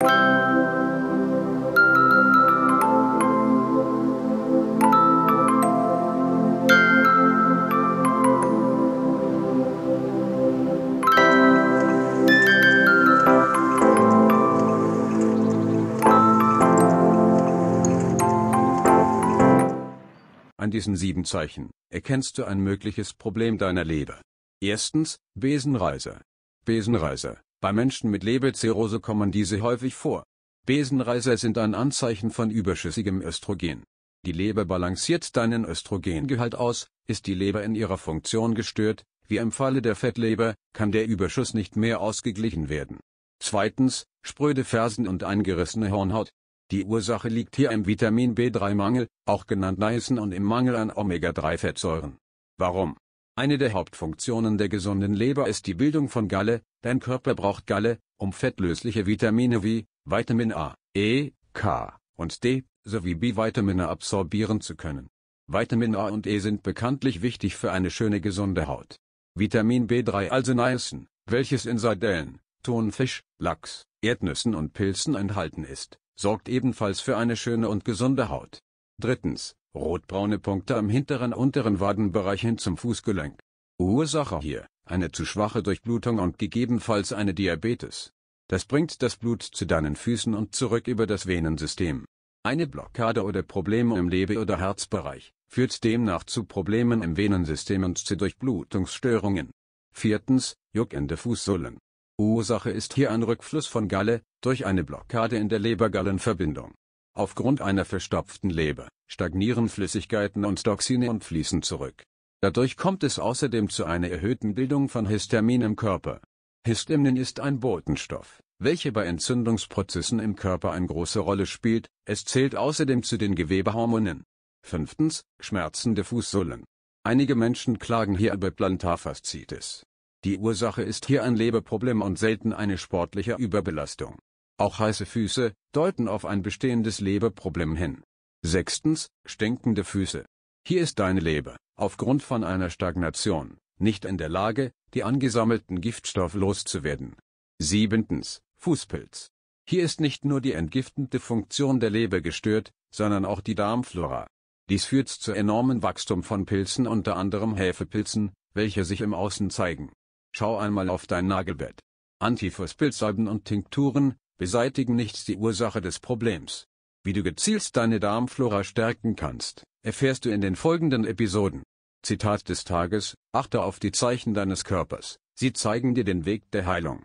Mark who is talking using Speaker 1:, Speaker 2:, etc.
Speaker 1: An diesen sieben Zeichen erkennst du ein mögliches Problem deiner Leber. Erstens, Besenreiser. Besenreiser bei Menschen mit Leberzirrhose kommen diese häufig vor. Besenreiser sind ein Anzeichen von überschüssigem Östrogen. Die Leber balanciert deinen Östrogengehalt aus, ist die Leber in ihrer Funktion gestört, wie im Falle der Fettleber, kann der Überschuss nicht mehr ausgeglichen werden. Zweitens, spröde Fersen und eingerissene Hornhaut. Die Ursache liegt hier im Vitamin B3-Mangel, auch genannt Niacin und im Mangel an Omega-3-Fettsäuren. Warum? Eine der Hauptfunktionen der gesunden Leber ist die Bildung von Galle. Dein Körper braucht Galle, um fettlösliche Vitamine wie Vitamin A, E, K und D sowie B-Vitamine absorbieren zu können. Vitamin A und E sind bekanntlich wichtig für eine schöne gesunde Haut. Vitamin B3 also Niacin, welches in Sardellen, Thunfisch, Lachs, Erdnüssen und Pilzen enthalten ist, sorgt ebenfalls für eine schöne und gesunde Haut. Drittens, Rotbraune Punkte am hinteren unteren Wadenbereich hin zum Fußgelenk. Ursache hier, eine zu schwache Durchblutung und gegebenenfalls eine Diabetes. Das bringt das Blut zu deinen Füßen und zurück über das Venensystem. Eine Blockade oder Probleme im Leber- oder Herzbereich führt demnach zu Problemen im Venensystem und zu Durchblutungsstörungen. Viertens, juckende Fußsohlen. Ursache ist hier ein Rückfluss von Galle durch eine Blockade in der Lebergallenverbindung. Aufgrund einer verstopften Leber stagnieren Flüssigkeiten und Toxine und fließen zurück. Dadurch kommt es außerdem zu einer erhöhten Bildung von Histamin im Körper. Histamin ist ein Botenstoff, welcher bei Entzündungsprozessen im Körper eine große Rolle spielt, es zählt außerdem zu den Gewebehormonen. 5. schmerzende Fußsohlen. Einige Menschen klagen hier über Plantarfaszitis. Die Ursache ist hier ein Leberproblem und selten eine sportliche Überbelastung. Auch heiße Füße deuten auf ein bestehendes Leberproblem hin. Sechstens, stinkende Füße. Hier ist deine Leber, aufgrund von einer Stagnation, nicht in der Lage, die angesammelten Giftstoffe loszuwerden. Siebentens, Fußpilz. Hier ist nicht nur die entgiftende Funktion der Leber gestört, sondern auch die Darmflora. Dies führt zu enormen Wachstum von Pilzen unter anderem Hefepilzen, welche sich im Außen zeigen. Schau einmal auf dein Nagelbett. Antifußpilzsalben und Tinkturen, beseitigen nicht die Ursache des Problems. Wie du gezielt deine Darmflora stärken kannst, erfährst du in den folgenden Episoden. Zitat des Tages, achte auf die Zeichen deines Körpers, sie zeigen dir den Weg der Heilung.